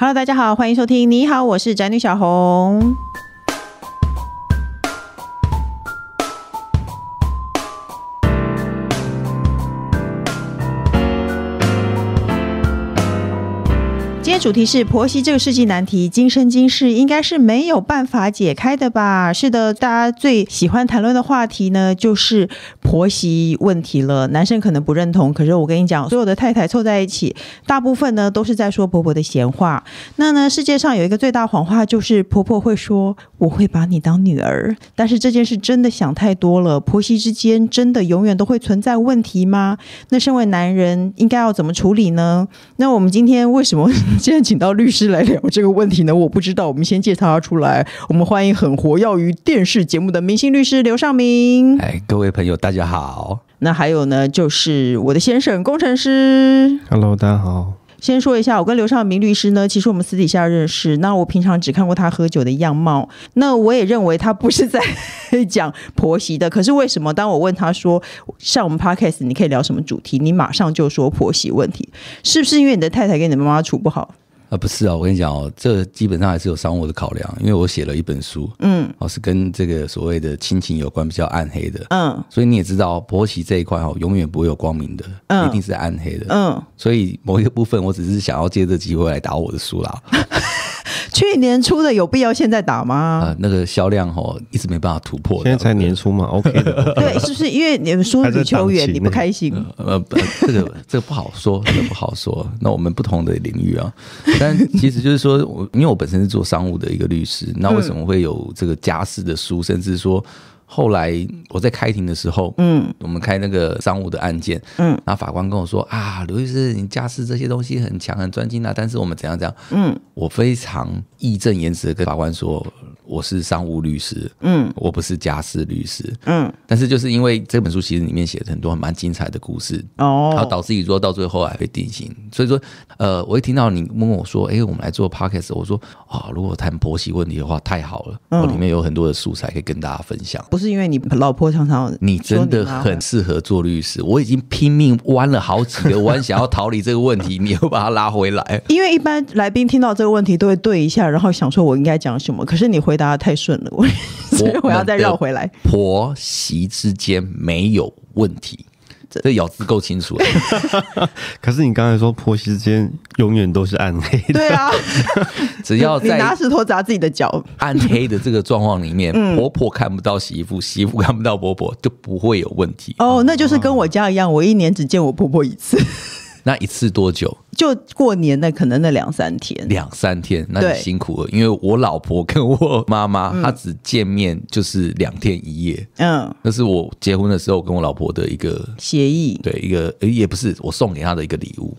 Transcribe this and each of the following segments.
Hello，大家好，欢迎收听。你好，我是宅女小红。主题是婆媳这个世纪难题，今生今世应该是没有办法解开的吧？是的，大家最喜欢谈论的话题呢，就是婆媳问题了。男生可能不认同，可是我跟你讲，所有的太太凑在一起，大部分呢都是在说婆婆的闲话。那呢，世界上有一个最大谎话，就是婆婆会说：“我会把你当女儿。”但是这件事真的想太多了。婆媳之间真的永远都会存在问题吗？那身为男人应该要怎么处理呢？那我们今天为什么？现在请到律师来聊这个问题呢，我不知道，我们先绍他出来。我们欢迎《很活要于电视节目的明星律师刘尚明。哎，各位朋友，大家好。那还有呢，就是我的先生，工程师。Hello，大家好。先说一下，我跟刘尚明律师呢，其实我们私底下认识。那我平常只看过他喝酒的样貌，那我也认为他不是在讲婆媳的。可是为什么当我问他说，像我们 podcast 你可以聊什么主题，你马上就说婆媳问题，是不是因为你的太太跟你妈妈处不好？啊，不是啊，我跟你讲哦，这基本上还是有商务的考量，因为我写了一本书，嗯，哦是跟这个所谓的亲情有关，比较暗黑的，嗯，所以你也知道，婆媳这一块哦，永远不会有光明的，一定是暗黑的，嗯，所以某一个部分，我只是想要借这机会来打我的书啦。去年初的有必要现在打吗？啊，那个销量哦，一直没办法突破。现在才年初嘛，OK 的。对，是不是因为你们输足球远你不开心？呃，这个这个不好说，这个不好说。那我们不同的领域啊，但其实就是说，我因为我本身是做商务的一个律师，那为什么会有这个家事的书，甚至说。后来我在开庭的时候，嗯，我们开那个商务的案件，嗯，然后法官跟我说啊，刘律师，你家事这些东西很强很专精啊，但是我们怎样样，嗯，我非常义正言辞的跟法官说，我是商务律师，嗯，我不是家事律师，嗯，但是就是因为这本书其实里面写的很多蛮精彩的故事，哦，然后导致你说到最后还被定刑，所以说，呃，我一听到你问我说，哎，我们来做 podcast，我说啊，如果谈婆媳问题的话，太好了，我里面有很多的素材可以跟大家分享。是因为你老婆常常，你真的很适合做律师。我已经拼命弯了好几个弯，想要逃离这个问题，你又把它拉回来。因为一般来宾听到这个问题都会对一下，然后想说我应该讲什么。可是你回答的太顺了，所以我要再绕回来。婆媳之间没有问题。这咬字够清楚，可是你刚才说婆媳之间永远都是暗黑，对啊，只要你拿石头砸自己的脚，暗黑的这个状况里面，婆婆看不到媳妇，媳妇看不到婆婆，就不会有问题。哦，那就是跟我家一样，我一年只见我婆婆一次。那一次多久？就过年那可能那两三天，两三天，那就辛苦了。因为我老婆跟我妈妈，她只见面就是两天一夜。嗯，那是我结婚的时候跟我老婆的一个协议，对，一个诶也不是我送给她的一个礼物。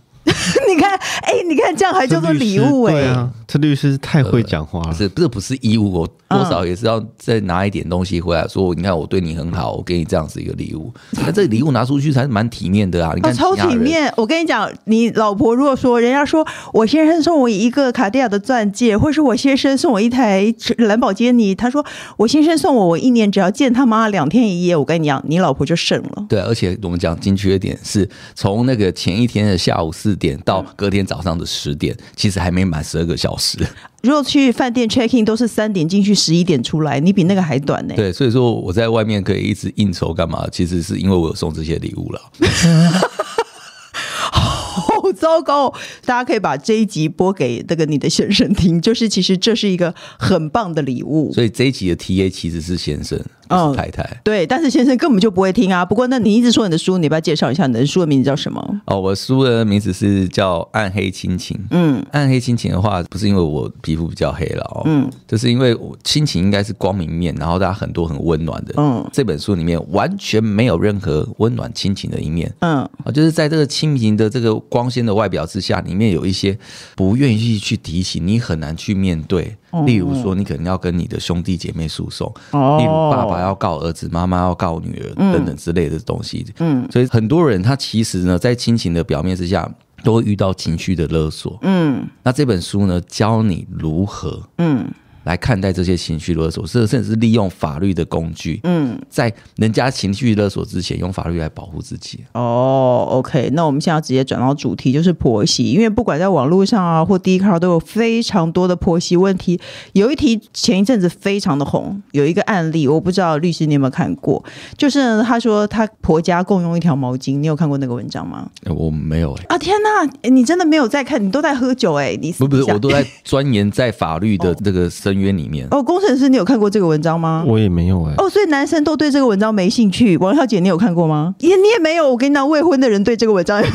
你看，哎，你看这样还叫做礼物哎？这律师太会讲话了。是，这不是义务？我多少也是要再拿一点东西回来，说你看我对你很好，我给你这样子一个礼物。那这礼物拿出去还是蛮体面的啊？超体面。我跟你讲，你老婆如果说人家说我先生送我一个卡地亚的钻戒，或是我先生送我一台蓝宝坚尼，他说我先生送我一年只要见他妈两天一夜，我跟你讲，你老婆就胜了。对，而且我们讲精确一点，是从那个前一天的下午四点。到隔天早上的十点，其实还没满十二个小时。如果去饭店 checking 都是三点进去，十一点出来，你比那个还短呢。对，所以说我在外面可以一直应酬干嘛？其实是因为我有送这些礼物了。糟糕！大家可以把这一集播给那个你的先生听，就是其实这是一个很棒的礼物。所以这一集的 TA 其实是先生，不是太太。对，但是先生根本就不会听啊。不过那你一直说你的书，你不要介绍一下你的书的名字叫什么？哦，我书的名字是叫《暗黑亲情》。嗯，《暗黑亲情》的话，不是因为我皮肤比较黑了哦，嗯，就是因为我亲情应该是光明面，然后大家很多很温暖的。嗯，这本书里面完全没有任何温暖亲情的一面。嗯，啊，就是在这个亲情的这个光鲜的。外表之下，里面有一些不愿意去提起，你很难去面对。例如说，你可能要跟你的兄弟姐妹诉讼；，例如爸爸要告儿子，妈妈要告女儿等等之类的东西。嗯，所以很多人他其实呢，在亲情的表面之下，都会遇到情绪的勒索。嗯，那这本书呢，教你如何？嗯。来看待这些情绪勒索，甚甚至利用法律的工具，嗯，在人家情绪勒索之前，用法律来保护自己。哦，OK，那我们现在直接转到主题，就是婆媳，因为不管在网络上啊或 d c a r 都有非常多的婆媳问题。有一题前一阵子非常的红，有一个案例，我不知道律师你有没有看过，就是他说他婆家共用一条毛巾，你有看过那个文章吗？我没有，哎啊天呐，你真的没有在看，你都在喝酒，哎，你不不，我都在钻研在法律的这个。深渊里面哦，工程师，你有看过这个文章吗？我也没有哎。哦，所以男生都对这个文章没兴趣。王小姐，你有看过吗？也你也没有。我跟你讲，未婚的人对这个文章有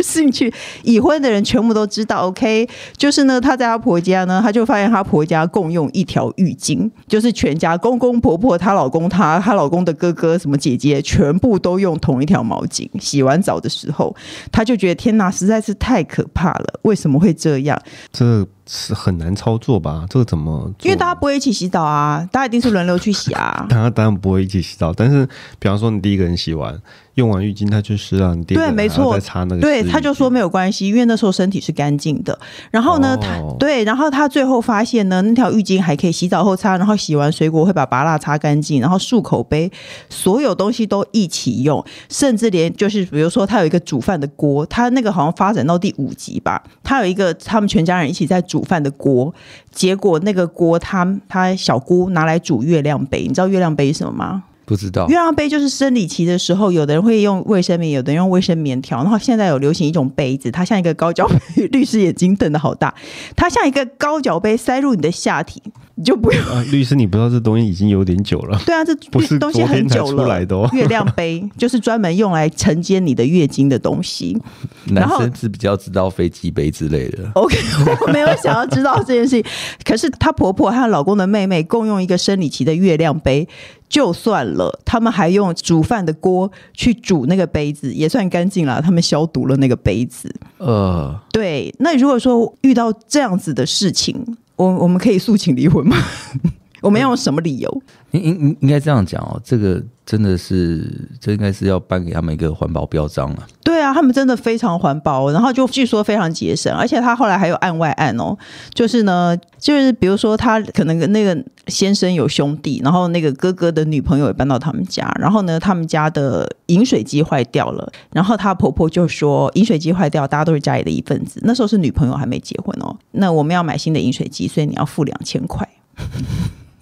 兴趣，已婚的人全部都知道。OK，就是呢，她在她婆家呢，她就发现她婆家共用一条浴巾，就是全家公公婆婆、她老公、他、她老公的哥哥、什么姐姐，全部都用同一条毛巾。洗完澡的时候，她就觉得天哪，实在是太可怕了！为什么会这样？这。是很难操作吧？这个怎么？因为大家不会一起洗澡啊，大家一定是轮流去洗啊。大家当然不会一起洗澡，但是比方说你第一个人洗完。用完浴巾，他去湿了你。对，没错，擦那个。对，他就说没有关系，因为那时候身体是干净的。然后呢，他对，然后他最后发现呢，那条浴巾还可以洗澡后擦，然后洗完水果会把芭辣擦干净，然后漱口杯，所有东西都一起用，甚至连就是比如说，他有一个煮饭的锅，他那个好像发展到第五集吧，他有一个他们全家人一起在煮饭的锅，结果那个锅他他小姑拿来煮月亮杯，你知道月亮杯什么吗？不知道月亮杯就是生理期的时候，有的人会用卫生棉，有的人用卫生棉条。然后现在有流行一种杯子，它像一个高脚律师眼睛瞪得好大。它像一个高脚杯塞入你的下体，你就不用。律师，你不知道这东西已经有点久了。对啊，这不是东西很久了。月亮杯就是专门用来承接你的月经的东西。男生是比较知道飞机杯之类的。OK，我没有想要知道这件事情。可是她婆婆和老公的妹妹共用一个生理期的月亮杯。就算了，他们还用煮饭的锅去煮那个杯子，也算干净了。他们消毒了那个杯子。呃，对。那如果说遇到这样子的事情，我我们可以诉请离婚吗？我们要用什么理由？应应应应该这样讲哦，这个真的是，这应该是要颁给他们一个环保标章了。对啊，他们真的非常环保，然后就据说非常节省，而且他后来还有案外案哦，就是呢，就是比如说他可能跟那个先生有兄弟，然后那个哥哥的女朋友也搬到他们家，然后呢，他们家的饮水机坏掉了，然后他婆婆就说饮水机坏掉，大家都是家里的一份子。那时候是女朋友还没结婚哦，那我们要买新的饮水机，所以你要付两千块。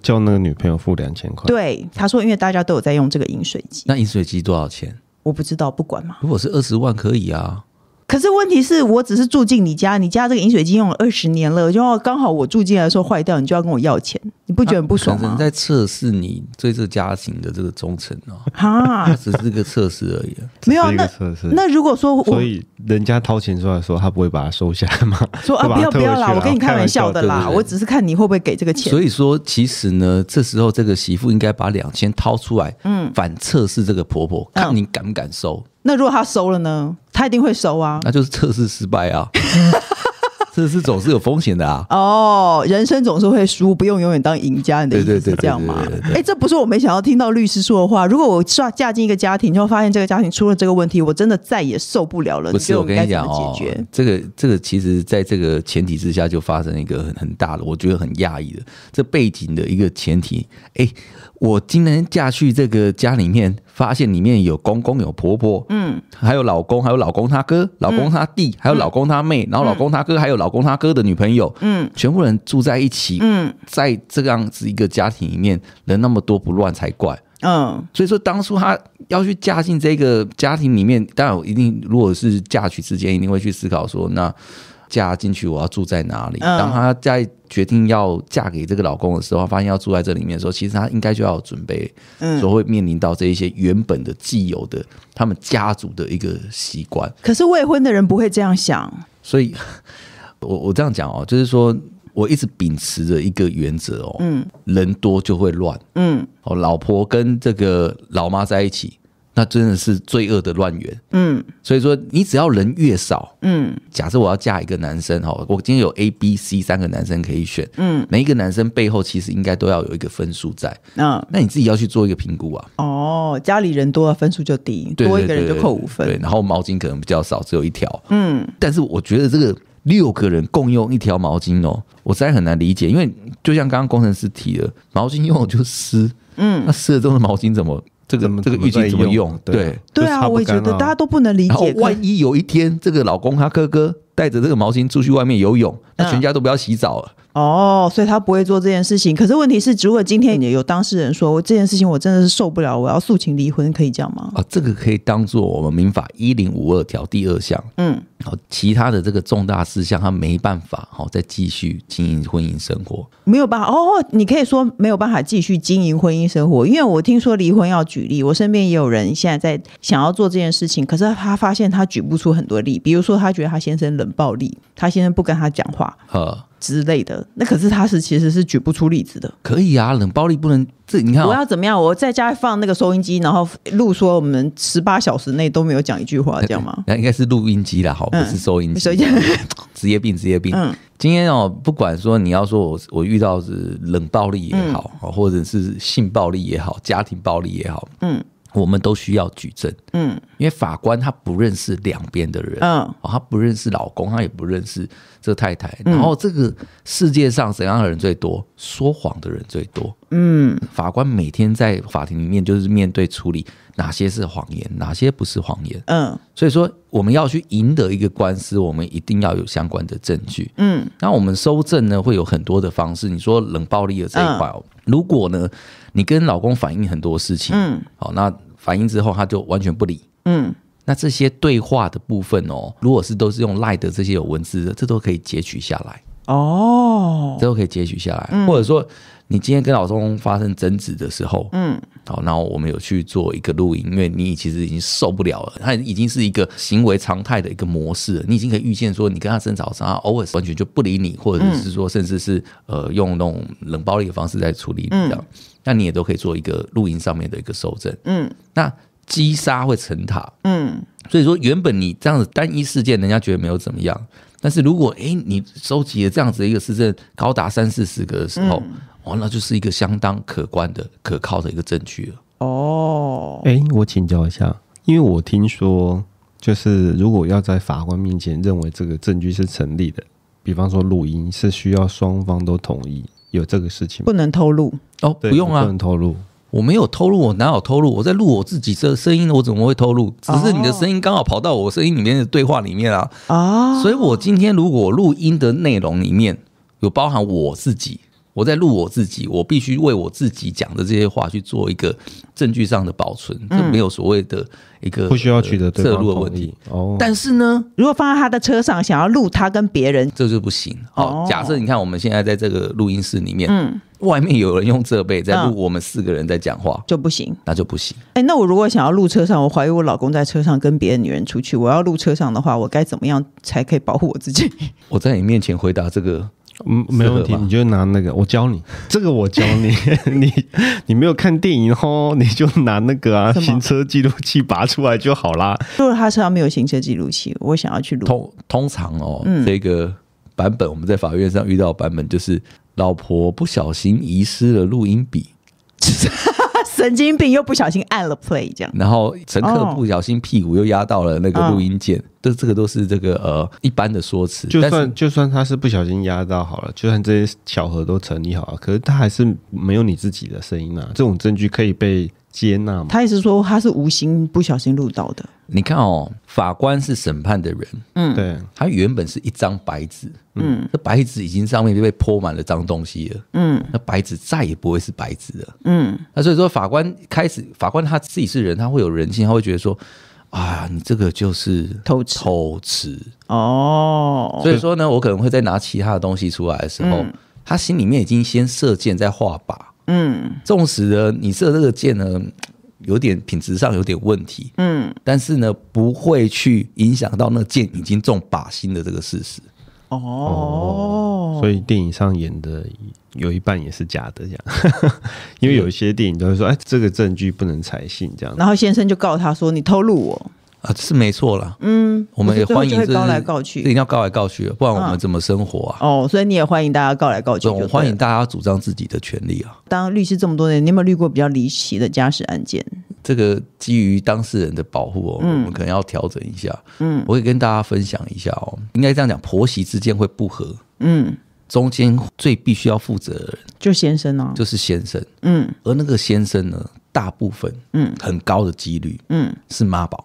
叫那个女朋友付两千块。对，他说，因为大家都有在用这个饮水机。那饮水机多少钱？我不知道，不管嘛。如果是二十万，可以啊。可是问题是我只是住进你家，你家这个饮水机用了二十年了，就刚好我住进来时候坏掉，你就要跟我要钱，你不觉得很不爽吗？在测试你对这家庭的这个忠诚哦。哈、啊，只是个测试而已，没有啊。测试那如果说我，所以人家掏钱出来，候，他不会把它收下吗？说啊，不要不要啦，我跟你开玩笑的啦，我只是看你会不会给这个钱。所以说，其实呢，这时候这个媳妇应该把两千掏出来，嗯，反测试这个婆婆，看你敢不敢收。那如果他收了呢？他一定会收啊，那就是测试失败啊。测试总是有风险的啊。哦，人生总是会输，不用永远当赢家，你的意思是这样吗？哎，这不是我没想到听到律师说的话。如果我嫁嫁进一个家庭，就发现这个家庭出了这个问题，我真的再也受不了了。不是，我跟你讲哦，这个这个，其实，在这个前提之下，就发生一个很大的，我觉得很讶异的，这背景的一个前提，哎。我今天嫁去这个家里面，发现里面有公公、有婆婆，嗯，还有老公，还有老公他哥、老公他弟，还有老公他妹，然后老公他哥还有老公他哥的女朋友，嗯，全部人住在一起，嗯，在这样子一个家庭里面，人那么多不乱才怪，嗯，所以说当初他要去嫁进这个家庭里面，当然我一定如果是嫁娶之间，一定会去思考说那。嫁进去，我要住在哪里？当她在决定要嫁给这个老公的时候，发现要住在这里面的时候，其实她应该就要准备，所会面临到这一些原本的既有的他们家族的一个习惯。可是未婚的人不会这样想，所以 我我这样讲哦，就是说我一直秉持着一个原则哦，嗯，人多就会乱，嗯，哦，老婆跟这个老妈在一起。那真的是罪恶的乱源，嗯，所以说你只要人越少，嗯，假设我要嫁一个男生哈，我今天有 A、B、C 三个男生可以选，嗯，每一个男生背后其实应该都要有一个分数在，嗯，那你自己要去做一个评估啊。哦，家里人多分数就低，多一个人就扣五分，对，然后毛巾可能比较少，只有一条，嗯，但是我觉得这个六个人共用一条毛巾哦，我实在很难理解，因为就像刚刚工程师提的，毛巾用就湿，嗯，那湿了之后毛巾怎么？这个这个浴巾怎么用？对对啊，我也觉得大家都不能理解。万一有一天，这个老公他哥哥带着这个毛巾出去外面游泳，那全家都不要洗澡了。哦，所以他不会做这件事情。可是问题是，如果今天有当事人说，我这件事情我真的是受不了，我要诉请离婚，可以这样吗？啊，这个可以当做我们民法一零五二条第二项。嗯，好，其他的这个重大事项，他没办法好再继续经营婚姻生活，没有办法。哦，你可以说没有办法继续经营婚姻生活，因为我听说离婚要举例，我身边也有人现在在想要做这件事情，可是他发现他举不出很多例，比如说他觉得他先生冷暴力，他先生不跟他讲话，呃。之类的，那可是他是其实是举不出例子的。可以啊，冷暴力不能这你看。我要怎么样？我在家放那个收音机，然后录说我们十八小时内都没有讲一句话，这样吗？那应该是录音机了，好，不是收音机。职业 病，职业病。嗯。今天哦，不管说你要说我我遇到是冷暴力也好，或者是性暴力也好，家庭暴力也好，嗯。我们都需要举证，嗯，因为法官他不认识两边的人，嗯，哦，他不认识老公，他也不认识这太太，然后这个世界上怎样的人最多？说谎的人最多，嗯，法官每天在法庭里面就是面对处理哪些是谎言，哪些不是谎言，嗯，所以说我们要去赢得一个官司，我们一定要有相关的证据，嗯，那我们收证呢会有很多的方式，你说冷暴力的这一块哦，如果呢？你跟老公反映很多事情，嗯，好，那反映之后他就完全不理，嗯，那这些对话的部分哦，如果是都是用赖的这些有文字，的，这都可以截取下来，哦，这都可以截取下来，或者说你今天跟老公发生争执的时候，嗯，好，然后我们有去做一个录音，因为你其实已经受不了了，他已经是一个行为常态的一个模式，你已经可以预见说你跟他争吵，他偶尔是完全就不理你，或者是说甚至是呃用那种冷暴力的方式在处理你的。那你也都可以做一个录音上面的一个收证。嗯，那击杀会成塔。嗯，所以说原本你这样子单一事件，人家觉得没有怎么样。但是如果哎，你收集了这样子一个事件，高达三四十个的时候，哦，那就是一个相当可观的、可靠的一个证据了。哦，哎，我请教一下，因为我听说，就是如果要在法官面前认为这个证据是成立的，比方说录音是需要双方都同意。有这个事情不能透露哦，不用啊，不能透露。我没有透露，我哪有透露？我在录我自己这声音我怎么会透露？只是你的声音刚好跑到我声音里面的对话里面啊啊！所以我今天如果录音的内容里面有包含我自己。我在录我自己，我必须为我自己讲的这些话去做一个证据上的保存，这没有所谓的一个不需要取得涉录的问题。哦，但是呢，如果放在他的车上，想要录他跟别人，这就不行。哦，假设你看我们现在在这个录音室里面，嗯，外面有人用设备在录我们四个人在讲话，就不行，那就不行。哎，那我如果想要录车上，我怀疑我老公在车上跟别的女人出去，我要录车上的话，我该怎么样才可以保护我自己？我在你面前回答这个。嗯，没问题，你就拿那个，我教你 这个，我教你，你你没有看电影哦，你就拿那个啊，行车记录器拔出来就好啦。如果他车上没有行车记录器，我想要去录。通通常哦，这个版本我们在法院上遇到版本就是，老婆不小心遗失了录音笔。神经病又不小心按了 play，这样。然后乘客不小心屁股又压到了那个录音键，这这个都是这个呃一般的说辞。就算就算他是不小心压到好了，就算这些巧合都成立好了，可是他还是没有你自己的声音啊！这种证据可以被接纳。吗？他意思说他是无心不小心录到的。你看哦，法官是审判的人，嗯，对，他原本是一张白纸，嗯，那白纸已经上面就被泼满了脏东西了，嗯，那白纸再也不会是白纸了，嗯，那所以说法官开始，法官他自己是人，他会有人性，他会觉得说，啊，你这个就是偷吃，哦，所以说呢，我可能会在拿其他的东西出来的时候，他心里面已经先射箭在画靶，嗯，纵使呢你射这个箭呢。有点品质上有点问题，嗯，但是呢不会去影响到那箭已经中靶心的这个事实。哦，所以电影上演的有一半也是假的，这样。因为有一些电影都会说，哎，这个证据不能采信，这样。然后先生就告他说，你偷录我。啊，是没错啦。嗯，我们也欢迎这，这一定要告来告去，不然我们怎么生活啊？哦，所以你也欢迎大家告来告去。我欢迎大家主张自己的权利啊！当律师这么多年，你有没有律过比较离奇的家事案件？这个基于当事人的保护哦，我们可能要调整一下。嗯，我以跟大家分享一下哦。应该这样讲，婆媳之间会不和。嗯，中间最必须要负责的人，就先生呢？就是先生。嗯，而那个先生呢，大部分嗯很高的几率嗯是妈宝。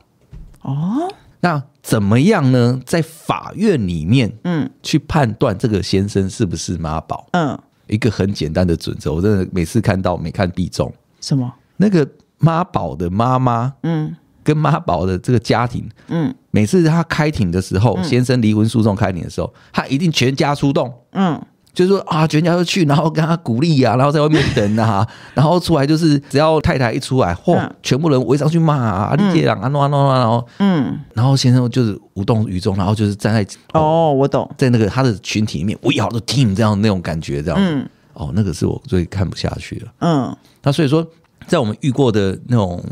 哦，那怎么样呢？在法院里面，嗯，去判断这个先生是不是妈宝，嗯，一个很简单的准则。我真的每次看到，每看必中。什么？那个妈宝的妈妈，嗯，跟妈宝的这个家庭，嗯，每次他开庭的时候，先生离婚诉讼开庭的时候，他一定全家出动，嗯。就是说啊，全家都去，然后跟他鼓励啊，然后在外面等啊，然后出来就是只要太太一出来，嚯，全部人围上去骂啊，你这样啊诺啊诺啊，然后嗯，然后先生就是无动于衷，然后就是站在哦，我懂，在那个他的群体里面，我咬着 team 这样那种感觉这样，嗯，哦，那个是我最看不下去了，嗯，那所以说，在我们遇过的那种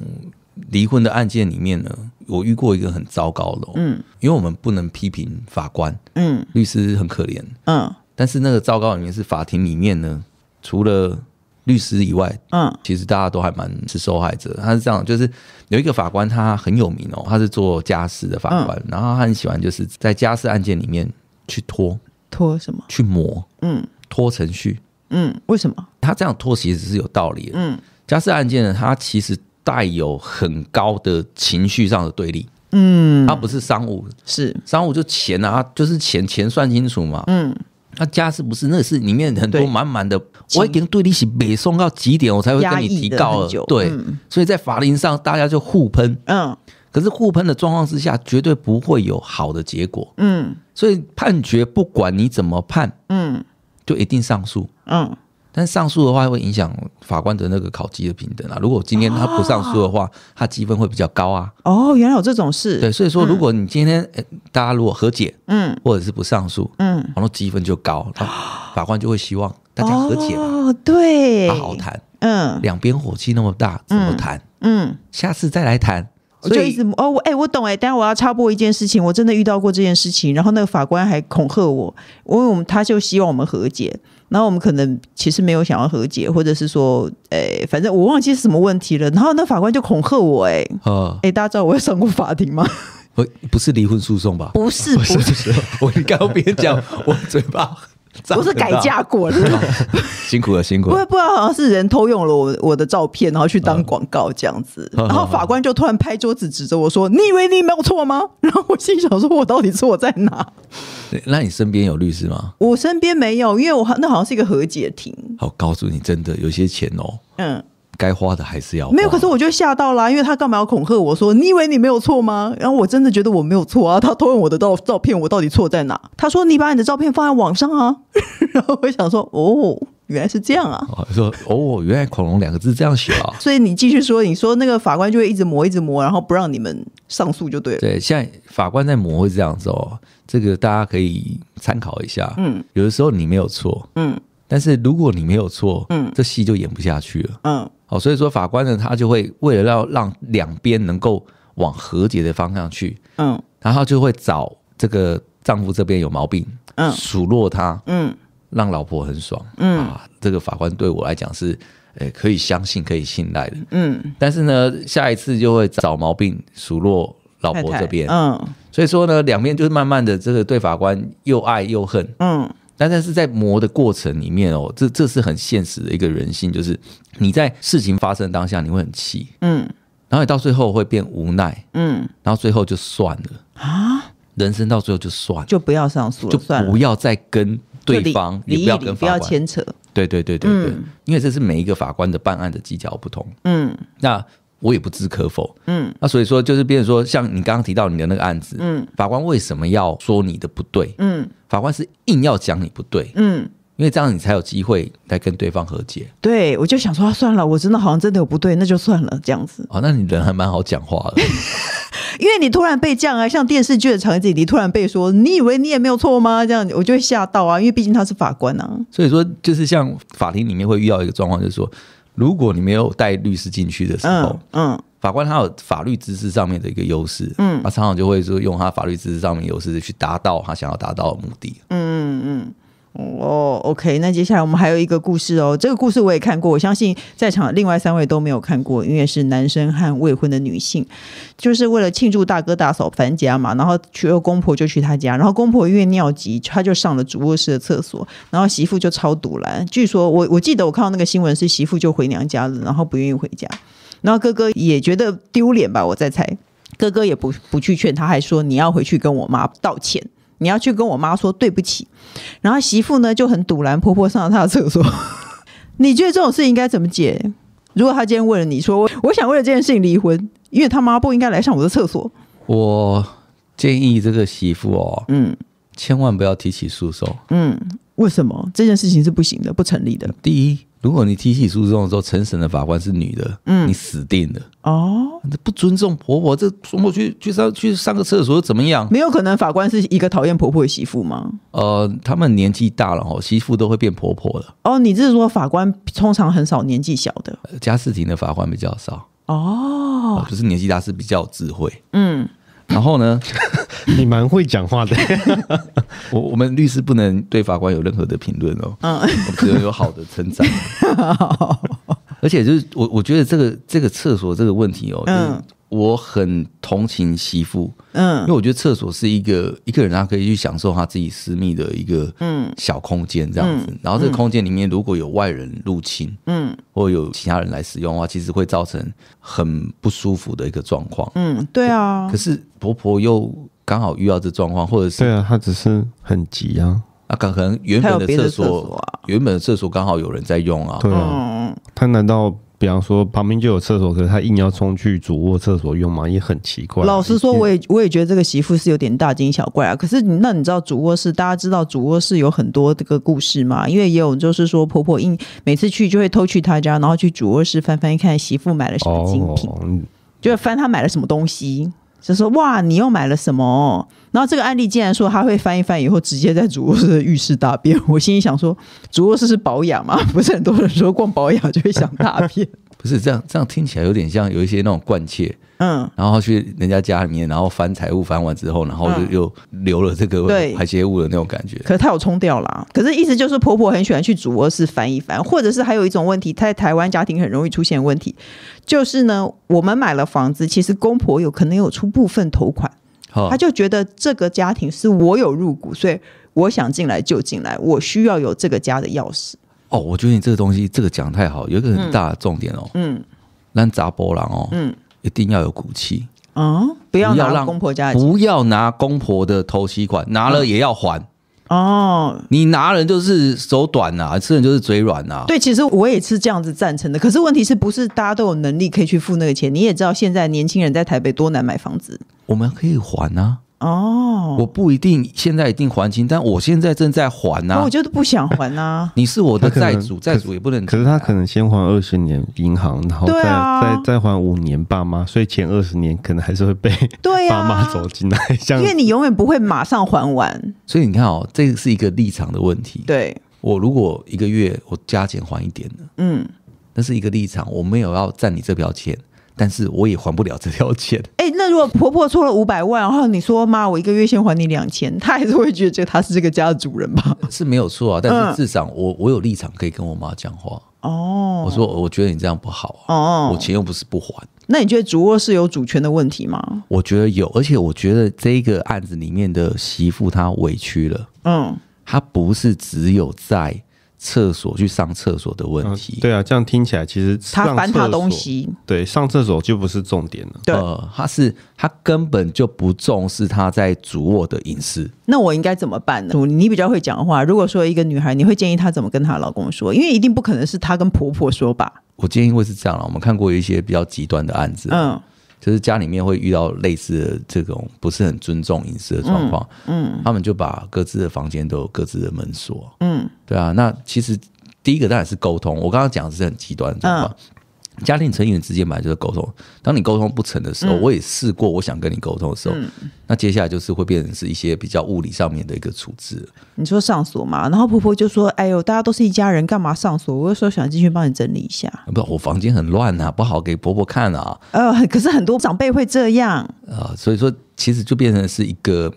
离婚的案件里面呢，我遇过一个很糟糕的，嗯，因为我们不能批评法官，嗯，律师很可怜，嗯。但是那个赵高明是法庭里面呢，除了律师以外，嗯，其实大家都还蛮是受害者。他是这样，就是有一个法官他很有名哦，他是做家事的法官，然后他很喜欢就是在家事案件里面去拖拖什么？去磨，嗯，拖程序，嗯，为什么？他这样拖其实是有道理的，嗯，家事案件呢，它其实带有很高的情绪上的对立，嗯，它不是商务，是商务就钱啊，就是钱钱算清楚嘛，嗯。他家是不是？那是里面很多满满的，我已经对你起北送到极点，我才会跟你提了。对，所以在法庭上大家就互喷。嗯，可是互喷的状况之下，绝对不会有好的结果。嗯，所以判决不管你怎么判，嗯，就一定上诉。嗯。但上诉的话会影响法官的那个考级的平等啊。如果今天他不上诉的话，他积分会比较高啊。哦，原来有这种事。对，所以说如果你今天大家如果和解，嗯，或者是不上诉，嗯，然后积分就高，法官就会希望大家和解嘛。哦，对，好好谈，嗯，两边火气那么大，怎么谈？嗯，下次再来谈。所以哦，哎，我懂哎，但我要插播一件事情，我真的遇到过这件事情，然后那个法官还恐吓我，因为我们他就希望我们和解。然后我们可能其实没有想要和解，或者是说，诶，反正我忘记是什么问题了。然后那法官就恐吓我，哎，啊，哎，大家知道我要上过法庭吗？不，不是离婚诉讼吧？不是，不是，我刚别讲，我嘴巴。不是改嫁过 了，辛苦了辛苦。了。不不然好像是人偷用了我我的照片，然后去当广告这样子。然后法官就突然拍桌子指着我说：“你以为你没有错吗？” 然后我心想：“说我到底错在哪？”那你身边有律师吗？我身边没有，因为我那好像是一个和解庭。好，告诉你真的有些钱哦。嗯。该花的还是要没有，可是我就吓到了，因为他干嘛要恐吓我说？你以为你没有错吗？然后我真的觉得我没有错啊！他偷用我的照照片，我到底错在哪？他说：“你把你的照片放在网上啊！” 然后我想说：“哦，原来是这样啊！”说：“哦，原来恐龙两个字这样写啊！”所以你继续说，你说那个法官就会一直磨，一直磨，然后不让你们上诉就对了。对，现在法官在磨会这样子哦，这个大家可以参考一下。嗯，有的时候你没有错，嗯，但是如果你没有错，嗯，这戏就演不下去了，嗯。哦，所以说法官呢，他就会为了要让两边能够往和解的方向去，嗯，然后就会找这个丈夫这边有毛病，嗯，数落他，嗯，让老婆很爽，嗯啊，这个法官对我来讲是，诶，可以相信、可以信赖的，嗯，但是呢，下一次就会找毛病数落老婆这边，嗯，所以说呢，两边就是慢慢的这个对法官又爱又恨，嗯。但但是在磨的过程里面哦，这这是很现实的一个人性，就是你在事情发生当下你会很气，嗯，然后你到最后会变无奈，嗯，然后最后就算了啊，人生到最后就算，了，就不要上诉了，就不要再跟对方也不要跟法官要牵扯，对对对对对，因为这是每一个法官的办案的技巧不同，嗯，那。我也不知可否，嗯，那所以说就是，比如说像你刚刚提到你的那个案子，嗯，法官为什么要说你的不对？嗯，法官是硬要讲你不对，嗯，因为这样你才有机会来跟对方和解。对，我就想说算了，我真的好像真的有不对，那就算了这样子。哦，那你人还蛮好讲话的，因为你突然被这样，像电视剧的场景，你突然被说，你以为你也没有错吗？这样我就会吓到啊，因为毕竟他是法官啊。所以说，就是像法庭里面会遇到一个状况，就是说。如果你没有带律师进去的时候，嗯，法官他有法律知识上面的一个优势，嗯，他常常就会说用他法律知识上面优势去达到他想要达到的目的，嗯嗯嗯。哦，OK，那接下来我们还有一个故事哦。这个故事我也看过，我相信在场另外三位都没有看过，因为是男生和未婚的女性。就是为了庆祝大哥大嫂返家嘛，然后去公婆就去他家，然后公婆因为尿急，他就上了主卧室的厕所，然后媳妇就超堵拦，据说我我记得我看到那个新闻是媳妇就回娘家了，然后不愿意回家，然后哥哥也觉得丢脸吧，我在猜，哥哥也不不去劝，他还说你要回去跟我妈道歉。你要去跟我妈说对不起，然后媳妇呢就很堵拦婆婆上了她的厕所。你觉得这种事应该怎么解？如果她今天问了你说，我想为了这件事情离婚，因为他妈不应该来上我的厕所。我建议这个媳妇哦，嗯，千万不要提起诉讼。嗯，为什么这件事情是不行的、不成立的？第一。如果你提起诉讼的时候，陈审的法官是女的，嗯，你死定了哦！你不尊重婆婆，这周末去去上去上个厕所怎么样？没有可能，法官是一个讨厌婆婆的媳妇吗？呃，他们年纪大了哦，媳妇都会变婆婆了。哦，你是说法官通常很少年纪小的？家事庭的法官比较少哦，就是年纪大是比较智慧，嗯。然后呢？你蛮会讲话的。我我们律师不能对法官有任何的评论哦。嗯，只能有好的称赞。而且就是我我觉得这个这个厕所这个问题哦。嗯。我很同情媳妇，嗯，因为我觉得厕所是一个一个人他可以去享受他自己私密的一个嗯小空间这样子，然后这个空间里面如果有外人入侵，嗯，或有其他人来使用的话，其实会造成很不舒服的一个状况，嗯，对啊。可是婆婆又刚好遇到这状况，或者是对啊，她只是很急啊，啊，可可能原本的厕所，原本的厕所刚好有人在用啊，对啊，她难道？比方说，旁边就有厕所，可是他硬要冲去主卧厕所用嘛，也很奇怪。老实说，我也我也觉得这个媳妇是有点大惊小怪啊。可是，那你知道主卧室？大家知道主卧室有很多这个故事嘛？因为也有就是说，婆婆硬每次去就会偷去她家，然后去主卧室翻翻看媳妇买了什么精品，就是翻她买了什么东西。就说哇，你又买了什么？然后这个案例竟然说他会翻一翻以后，直接在主卧室浴室大便。我心里想说，主卧室是保养嘛，不是很多人说逛保养就会想大便。不是这样，这样听起来有点像有一些那种惯切。嗯，然后去人家家里面，然后翻财务，翻完之后，然后就又留了这个排泄物的那种感觉。可是他有冲掉了，可是意思就是婆婆很喜欢去主卧室翻一翻，或者是还有一种问题，在台湾家庭很容易出现问题，就是呢，我们买了房子，其实公婆有可能有出部分头款，好，他就觉得这个家庭是我有入股，所以我想进来就进来，我需要有这个家的钥匙。哦，我觉得你这个东西这个讲太好，有一个很大的重点哦，嗯，乱砸波浪哦，嗯。一定要有骨气啊！不要让公婆家的，不要拿公婆的头期款，拿了也要还哦。你拿人就是手短呐，吃人就是嘴软呐。对，其实我也是这样子赞成的。可是问题是不是大家都有能力可以去付那个钱？你也知道现在年轻人在台北多难买房子，我们可以还啊。哦，我不一定，现在一定还清，但我现在正在还呐，我就是不想还呐。你是我的债主，债主也不能。可是他可能先还二十年银行，然后再再再还五年爸妈，所以前二十年可能还是会被爸妈走进来。因为你永远不会马上还完，所以你看哦，这是一个立场的问题。对我如果一个月我加减还一点嗯，那是一个立场，我没有要占你这条钱。但是我也还不了这条钱。哎，那如果婆婆出了五百万，然后你说妈，我一个月先还你两千，她还是会觉得她是这个家的主人吧？是没有错啊，但是至少我我有立场可以跟我妈讲话。哦，我说我觉得你这样不好啊。哦，我钱又不是不还。那你觉得主卧室有主权的问题吗？我觉得有，而且我觉得这个案子里面的媳妇她委屈了。嗯，她不是只有在。厕所去上厕所的问题，对啊，这样听起来其实他翻他东西，对，上厕所就不是重点了。对，他是他根本就不重视他在主卧的隐私。那我应该怎么办呢？你比较会讲话。如果说一个女孩，你会建议她怎么跟她老公说？因为一定不可能是她跟婆婆说吧？我建议会是这样了，我们看过一些比较极端的案子，嗯。就是家里面会遇到类似的这种不是很尊重隐私的状况，嗯，他们就把各自的房间都有各自的门锁，嗯，对啊，那其实第一个当然是沟通，我刚刚讲的是很极端，的道况。家庭成员之间嘛，就是沟通，当你沟通不成的时候，我也试过，我想跟你沟通的时候，那接下来就是会变成是一些比较物理上面的一个处置。你说上锁嘛，然后婆婆就说：“哎呦，大家都是一家人，干嘛上锁？”我说：“想进去帮你整理一下。”不，我房间很乱呐，不好给婆婆看啊。呃，可是很多长辈会这样啊，所以说其实就变成是一个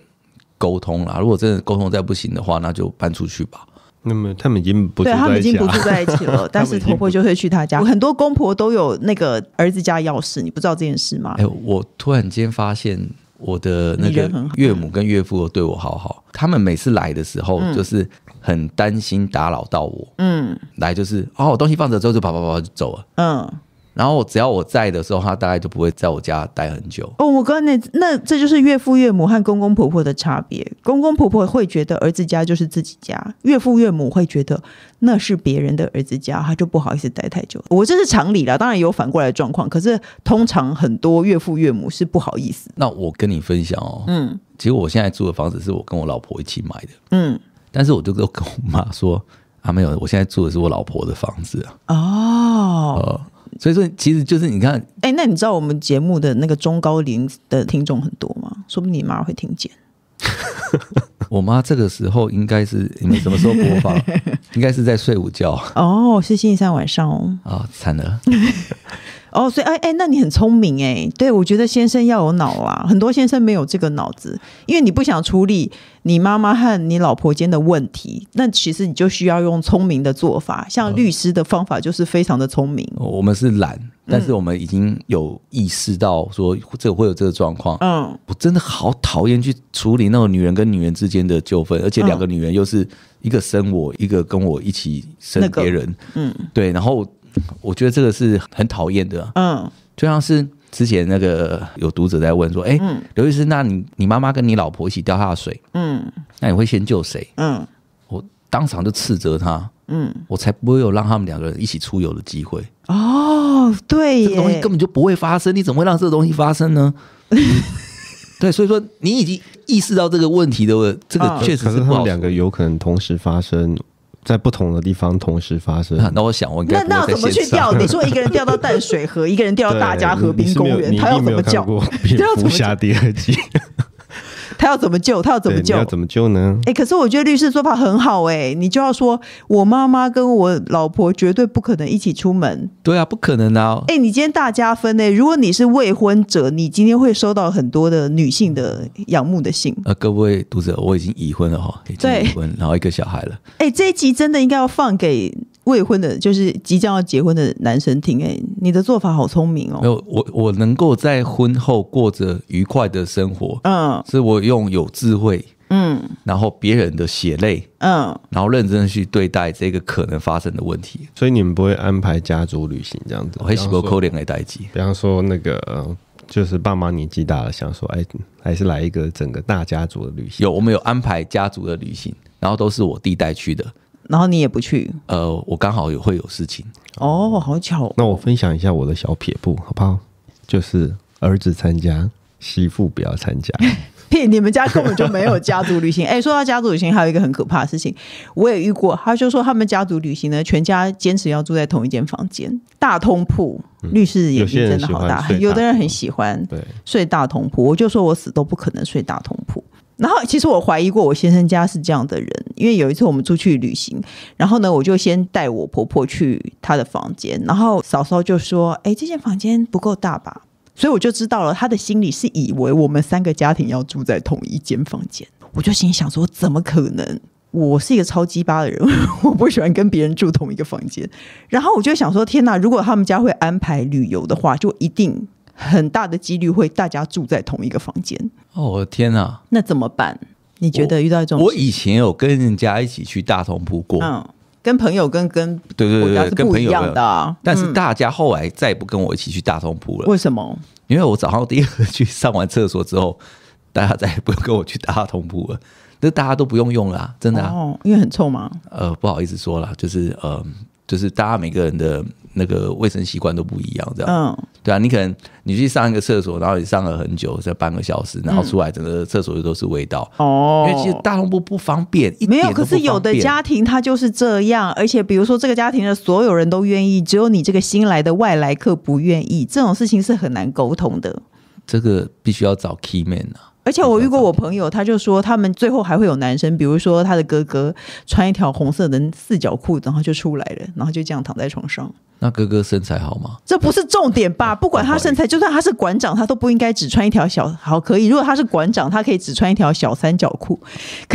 沟通了。如果真的沟通再不行的话，那就搬出去吧。那么他们已经不对，他们已经不住在一起了。但是婆婆就会去他家。很多公婆都有那个儿子家钥匙，你不知道这件事吗？哎，我突然间发现我的那个岳母跟岳父对我好好。他们每次来的时候，就是很担心打扰到我。嗯，来就是哦，东西放着之后就跑跑跑就走了。嗯。然后只要我在的时候，他大概就不会在我家待很久。哦，我跟你那这就是岳父岳母和公公婆婆的差别。公公婆婆会觉得儿子家就是自己家，岳父岳母会觉得那是别人的儿子家，他就不好意思待太久。我这是常理了，当然有反过来的状况，可是通常很多岳父岳母是不好意思。那我跟你分享哦，嗯，其实我现在住的房子是我跟我老婆一起买的，嗯，但是我就跟我妈说啊，没有，我现在住的是我老婆的房子。哦。所以说，其实就是你看，哎，那你知道我们节目的那个中高龄的听众很多吗？说不定你妈会听见。我妈这个时候应该是你们什么时候播放？应该是在睡午觉。哦，是星期三晚上哦。啊，惨了。哦，所以哎哎，那你很聪明哎，对我觉得先生要有脑啊，很多先生没有这个脑子，因为你不想处理你妈妈和你老婆间的问题，那其实你就需要用聪明的做法，像律师的方法就是非常的聪明。我们是懒，但是我们已经有意识到说这会有这个状况。嗯，我真的好讨厌去处理那种女人跟女人之间的纠纷，而且两个女人又是一个生我，一个跟我一起生别人。嗯，对，然后。我觉得这个是很讨厌的，嗯，就像是之前那个有读者在问说，哎，刘律师，那你你妈妈跟你老婆一起掉下水，嗯，那你会先救谁？嗯，我当场就斥责他，嗯，我才不会有让他们两个人一起出游的机会。哦，对，这东西根本就不会发生，你怎么会让这个东西发生呢？对，所以说你已经意识到这个问题的这个确实是他们两个有可能同时发生。在不同的地方同时发生，那我想，问，那那要怎么去钓？你说一个人钓到淡水河，一个人钓到大家河滨公园，他要怎么钓？要怎么下第二季？他要怎么救？他要怎么救？要怎么救呢？哎，可是我觉得律师做法很好哎，你就要说，我妈妈跟我老婆绝对不可能一起出门。对啊，不可能啊！哎，你今天大家分类，如果你是未婚者，你今天会收到很多的女性的仰慕的信。啊，各位读者，我已经已婚了哈，已经已婚，然后一个小孩了。哎，这一集真的应该要放给。未婚的，就是即将要结婚的男生听哎，你的做法好聪明哦！没有我，我能够在婚后过着愉快的生活，嗯，是我用有智慧，嗯，然后别人的血泪，嗯，然后认真去对待这个可能发生的问题。所以你们不会安排家族旅行这样子？会洗过扣脸来代际，比方说那个就是爸妈年纪大了，想说哎，还是来一个整个大家族的旅行。有我们有安排家族的旅行，然后都是我弟带去的。然后你也不去，呃，我刚好也会有事情。哦，好巧。那我分享一下我的小撇步，好不好？就是儿子参加，媳妇不要参加。屁！你们家根本就没有家族旅行。哎，说到家族旅行，还有一个很可怕的事情，我也遇过。他就说他们家族旅行呢，全家坚持要住在同一间房间，大通铺。律师眼睛真的好大，有的人很喜欢睡大通铺。我就说我死都不可能睡大通铺。然后，其实我怀疑过我先生家是这样的人，因为有一次我们出去旅行，然后呢，我就先带我婆婆去她的房间，然后嫂嫂就说：“哎，这间房间不够大吧？”所以我就知道了，她的心里是以为我们三个家庭要住在同一间房间。我就心想说：“怎么可能？我是一个超鸡巴的人，我不喜欢跟别人住同一个房间。”然后我就想说：“天哪！如果他们家会安排旅游的话，就一定。”很大的几率会大家住在同一个房间。哦，我的天哪！那怎么办？你觉得遇到这种……我以前有跟人家一起去大通铺过，嗯，跟朋友跟跟对对对，朋友一样的。但是大家后来再也不跟我一起去大通铺了。为什么？因为我早上第一个去上完厕所之后，大家再也不用跟我去大通铺了，那大家都不用用了，真的，因为很臭嘛。呃，不好意思说了，就是呃。就是大家每个人的那个卫生习惯都不一样，这样，嗯，对啊，你可能你去上一个厕所，然后你上了很久，在半个小时，然后出来整个厕所又都是味道哦。因为其实大通铺不方便，没有，可是有的家庭他就是这样，而且比如说这个家庭的所有人都愿意，只有你这个新来的外来客不愿意，这种事情是很难沟通的。这个必须要找 key man 啊。而且我遇过我朋友，他就说他们最后还会有男生，比如说他的哥哥穿一条红色的四角裤，然后就出来了，然后就这样躺在床上。那哥哥身材好吗？这不是重点吧？不管他身材，就算他是馆长，他都不应该只穿一条小……好，可以。如果他是馆长，他可以只穿一条小三角裤，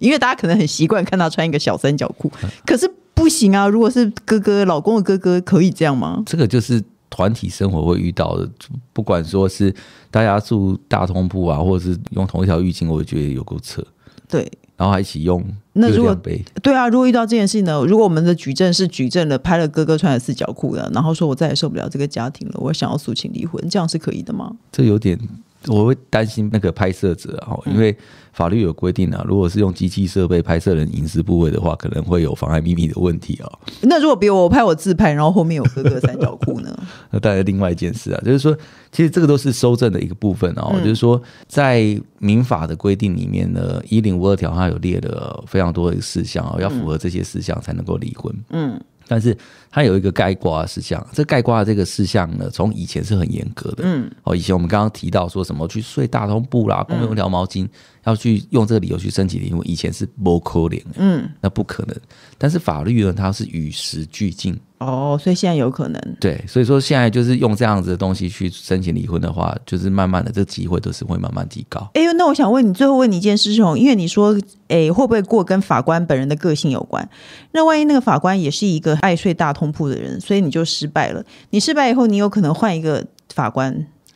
因为大家可能很习惯看他穿一个小三角裤。可是不行啊！如果是哥哥、老公的哥哥，可以这样吗？这个就是。团体生活会遇到的，不管说是大家住大通铺啊，或者是用同一条浴巾，我觉得有够扯。对，然后还一起用。那如果对啊，如果遇到这件事呢？如果我们的举证是举证了，拍了哥哥穿的四角裤的，然后说我再也受不了这个家庭了，我想要诉请离婚，这样是可以的吗？这有点。我会担心那个拍摄者啊，因为法律有规定啊，如果是用机器设备拍摄人隐私部位的话，可能会有妨碍秘密的问题啊。那如果比如我拍我自拍，然后后面有哥哥三角裤呢？那当然另外一件事啊，就是说，其实这个都是收证的一个部分啊。就是说，在民法的规定里面呢，一零五二条它有列了非常多的一个事项啊，要符合这些事项才能够离婚。嗯，但是。它有一个盖的事项，这盖瓜的这个事项呢，从以前是很严格的，嗯，哦，以前我们刚刚提到说什么去睡大通铺啦，公用条毛巾，要去用这个理由去申请离婚，以前是不可连，嗯，那不可能。但是法律呢，它是与时俱进，哦，所以现在有可能，对，所以说现在就是用这样子的东西去申请离婚的话，就是慢慢的这机会都是会慢慢提高。哎呦，那我想问你，最后问你一件事情，因为你说，哎，会不会过跟法官本人的个性有关？那万一那个法官也是一个爱睡大通。红布的人，所以你就失败了。你失败以后，你有可能换一个法官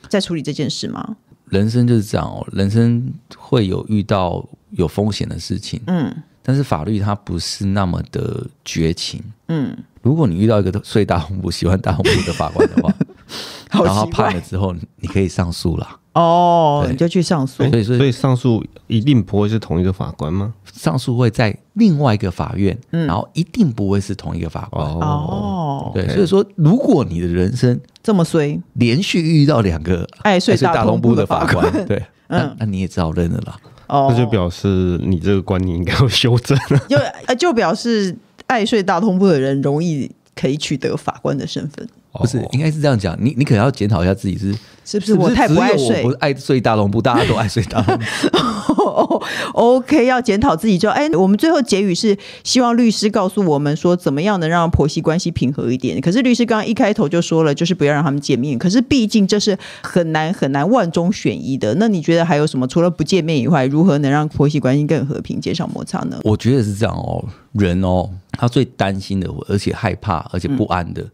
再处理这件事吗？人生就是这样哦，人生会有遇到有风险的事情，嗯。但是法律它不是那么的绝情，嗯。如果你遇到一个睡大红布喜欢大红布的法官的话，然后判了之后，你可以上诉了。哦，你就去上诉，所以所以上诉一定不会是同一个法官吗？上诉会在另外一个法院，然后一定不会是同一个法官。哦，对，所以说如果你的人生这么衰，连续遇到两个爱睡大通铺的法官，对，嗯，那你也只好认了啦。哦，那就表示你这个观念应该要修正了，就就表示爱睡大通铺的人容易可以取得法官的身份。不是，应该是这样讲。你你可能要检讨一下自己，是是不是我太不爱睡？我不爱睡大龙布，大家都爱睡大龙布。OK，要检讨自己。就哎，我们最后结语是希望律师告诉我们说，怎么样能让婆媳关系平和一点？可是律师刚刚一开头就说了，就是不要让他们见面。可是毕竟这是很难很难万中选一的。那你觉得还有什么？除了不见面以外，如何能让婆媳关系更和平，减少摩擦呢？我觉得是这样哦，人哦，他最担心的，而且害怕，而且不安的。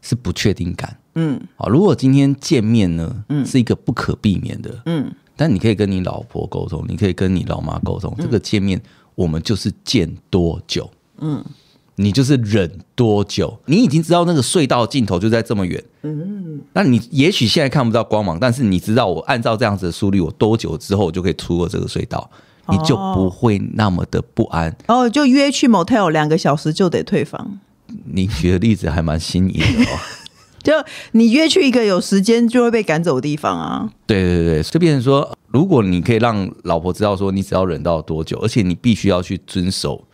是不确定感，嗯，好，如果今天见面呢，嗯，是一个不可避免的，嗯，但你可以跟你老婆沟通，你可以跟你老妈沟通，这个见面我们就是见多久，嗯，你就是忍多久，你已经知道那个隧道尽头就在这么远，嗯，那你也许现在看不到光芒，但是你知道我按照这样子的速率，我多久之后我就可以出过这个隧道，你就不会那么的不安。哦，就约去 motel 两个小时就得退房。你举的例子还蛮新颖的哦，就你约去一个有时间就会被赶走的地方啊。对对对，就变成说，如果你可以让老婆知道说，你只要忍到多久，而且你必须要去遵守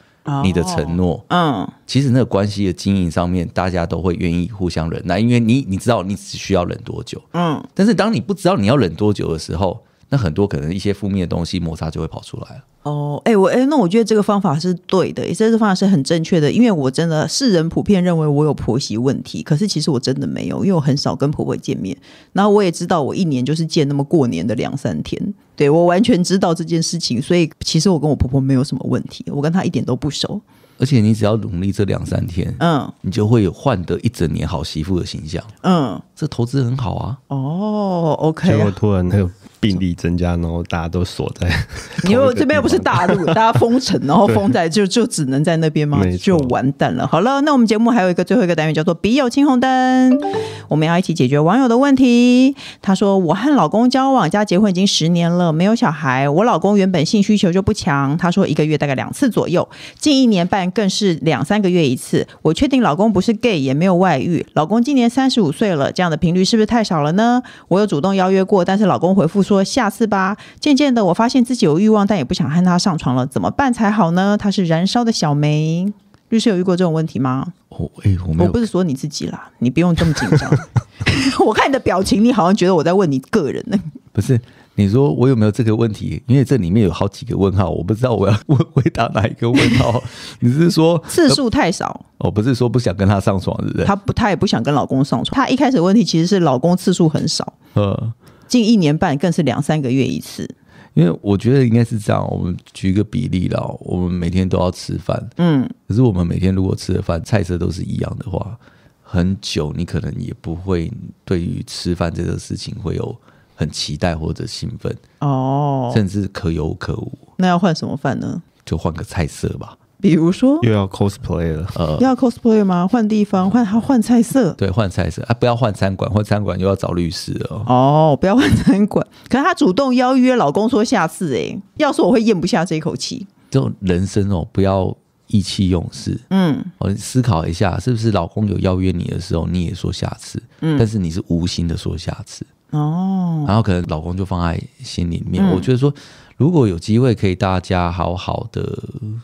你的承诺。嗯，其实那个关系的经营上面，大家都会愿意互相忍耐，因为你你知道你只需要忍多久。嗯，但是当你不知道你要忍多久的时候。那很多可能一些负面的东西摩擦就会跑出来了。哦，哎，我哎，那我觉得这个方法是对的，也这个方法是很正确的。因为我真的世人普遍认为我有婆媳问题，可是其实我真的没有，因为我很少跟婆婆见面。然后我也知道我一年就是见那么过年的两三天，对我完全知道这件事情，所以其实我跟我婆婆没有什么问题，我跟她一点都不熟。而且你只要努力这两三天，嗯，你就会有换得一整年好媳妇的形象。嗯，这投资很好啊。哦，OK。结果突然又。病例增加，然后大家都锁在。因为这边又不是大陆，大家封城，然后封在 就就只能在那边嘛，就完蛋了。好了，那我们节目还有一个最后一个单元叫做“笔友青红灯”，我们要一起解决网友的问题。他说：“我和老公交往加结婚已经十年了，没有小孩。我老公原本性需求就不强，他说一个月大概两次左右，近一年半更是两三个月一次。我确定老公不是 gay，也没有外遇。老公今年三十五岁了，这样的频率是不是太少了呢？我有主动邀约过，但是老公回复说。”说下次吧。渐渐的，我发现自己有欲望，但也不想和他上床了，怎么办才好呢？他是燃烧的小梅律师，有遇过这种问题吗？哦，哎，我没有。我不是说你自己啦，你不用这么紧张。我看你的表情，你好像觉得我在问你个人呢。不是，你说我有没有这个问题？因为这里面有好几个问号，我不知道我要问回答哪一个问号。你是说次数太少？哦，不是说不想跟他上床，是她不，她也不想跟老公上床。她一开始问题其实是老公次数很少。呃，近一年半，更是两三个月一次。因为我觉得应该是这样，我们举一个比例了。我们每天都要吃饭，嗯，可是我们每天如果吃的饭菜色都是一样的话，很久你可能也不会对于吃饭这个事情会有很期待或者兴奋哦，甚至可有可无。那要换什么饭呢？就换个菜色吧。比如说又要 cosplay 了，呃，要 cosplay 吗？换地方，换他换菜色，对，换菜色啊，不要换餐馆，换餐馆又要找律师了。哦，不要换餐馆，可是他主动邀约老公说下次，哎，要说我会咽不下这一口气。这种人生哦，不要意气用事，嗯，我思考一下，是不是老公有邀约你的时候，你也说下次，嗯，但是你是无心的说下次，哦，然后可能老公就放在心里面。我觉得说。如果有机会，可以大家好好的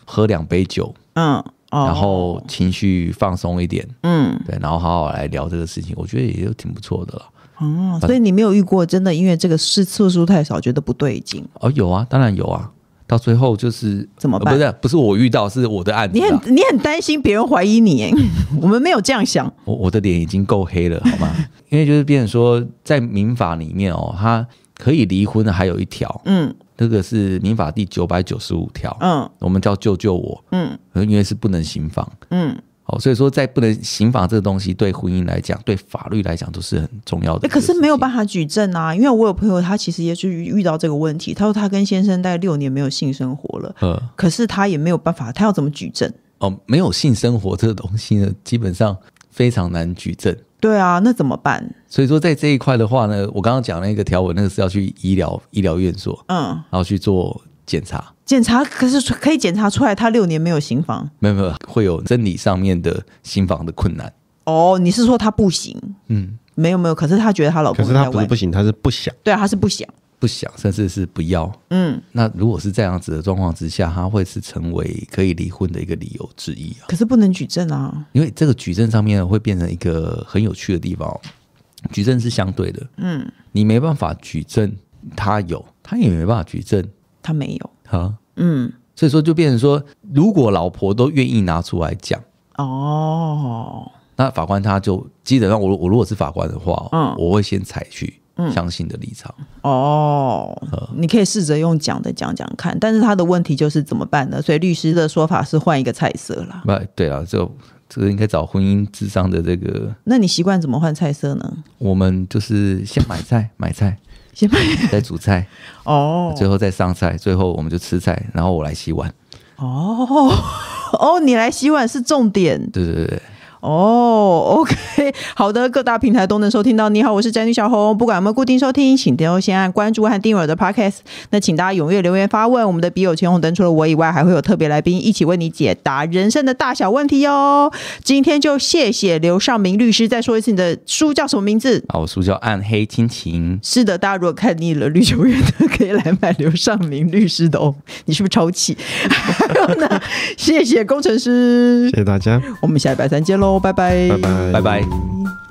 喝两杯酒，嗯，然后情绪放松一点，嗯，对，然后好好来聊这个事情，我觉得也就挺不错的了。哦，所以你没有遇过，真的因为这个是次数太少，觉得不对劲？哦，有啊，当然有啊。到最后就是怎么办？不是，不是我遇到，是我的案子。你很，你很担心别人怀疑你，我们没有这样想。我我的脸已经够黑了，好吗？因为就是别人说，在民法里面哦，他可以离婚的还有一条，嗯，这个是民法第九百九十五条，嗯，我们叫救救我，嗯，因为是不能刑房，嗯。哦，所以说在不能刑法这个东西，对婚姻来讲，对法律来讲都是很重要的。可是没有办法举证啊，因为我有朋友，他其实也是遇到这个问题，他说他跟先生大概六年没有性生活了，嗯，可是他也没有办法，他要怎么举证？哦，没有性生活这个东西呢，基本上非常难举证。对啊，那怎么办？所以说在这一块的话呢，我刚刚讲那个条文，那个是要去医疗医疗院所，嗯，然后去做检查。检查可是可以检查出来，他六年没有行房，没有没有会有真理上面的行房的困难。哦，你是说他不行？嗯，没有没有。可是他觉得他老公，可是他不是不行，他是不想。对啊，他是不想，不想，甚至是不要。嗯，那如果是这样子的状况之下，他会是成为可以离婚的一个理由之一啊。可是不能举证啊，因为这个举证上面会变成一个很有趣的地方。举证是相对的，嗯，你没办法举证他有，他也没办法举证他没有。好，嗯，所以说就变成说，如果老婆都愿意拿出来讲，哦，那法官他就基本上，我我如果是法官的话，嗯，我会先采取相信的立场，哦，你可以试着用讲的讲讲看，但是他的问题就是怎么办呢？所以律师的说法是换一个菜色啦。不，对了，这这个应该找婚姻智商的这个，那你习惯怎么换菜色呢？我们就是先买菜，买菜。先在煮菜哦，最后再上菜，最后我们就吃菜，然后我来洗碗。哦 哦，你来洗碗是重点。对对对。哦，OK，好的，各大平台都能收听到。你好，我是詹女小红，不管有没有固定收听，请都先按关注和订阅我的 Podcast。那请大家踊跃留言发问，我们的笔友前红，灯除了我以外，还会有特别来宾一起为你解答人生的大小问题哦。今天就谢谢刘尚明律师，再说一次，你的书叫什么名字？啊，我书叫《暗黑亲情》。是的，大家如果看腻了绿球员的，可以来买刘尚明律师的哦。你是不是超气？有呢，谢谢工程师，谢谢大家，我们下礼拜再见喽。拜拜，拜拜，拜拜。